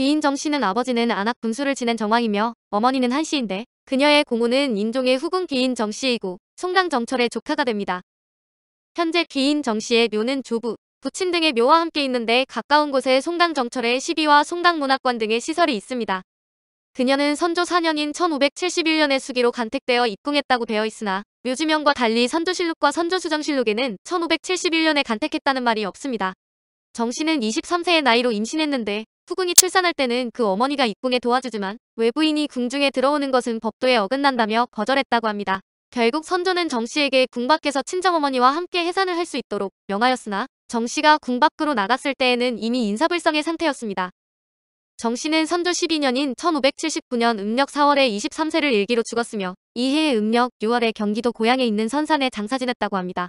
기인정 씨는 아버지는 안악 군수를 지낸 정왕이며 어머니는 한 씨인데 그녀의 고모는 인종의 후궁 기인정 씨이고 송강정철의 조카가 됩니다. 현재 기인정 씨의 묘는 조부, 부친 등의 묘와 함께 있는데 가까운 곳에 송강정철의 시비와 송강문학관 등의 시설이 있습니다. 그녀는 선조 4년인 1571년에 수기로 간택되어 입궁했다고 되어 있으나 묘지명과 달리 선조실록과 선조수정실록에는 1571년에 간택했다는 말이 없습니다. 정 씨는 23세의 나이로 임신했는데 후궁이 출산할 때는 그 어머니가 입궁에 도와주지만 외부인이 궁중에 들어오는 것은 법도에 어긋난다며 거절했다고 합니다. 결국 선조는 정씨에게 궁 밖에서 친정어머니와 함께 해산을 할 수 있도록 명하였으나 정씨가 궁 밖으로 나갔을 때에는 이미 인사불성의 상태였습니다. 정씨는 선조 12년인 1579년 음력 4월에 23세를 일기로 죽었으며 이해의 음력 6월에 경기도 고향에 있는 선산에 장사 지냈다고 합니다.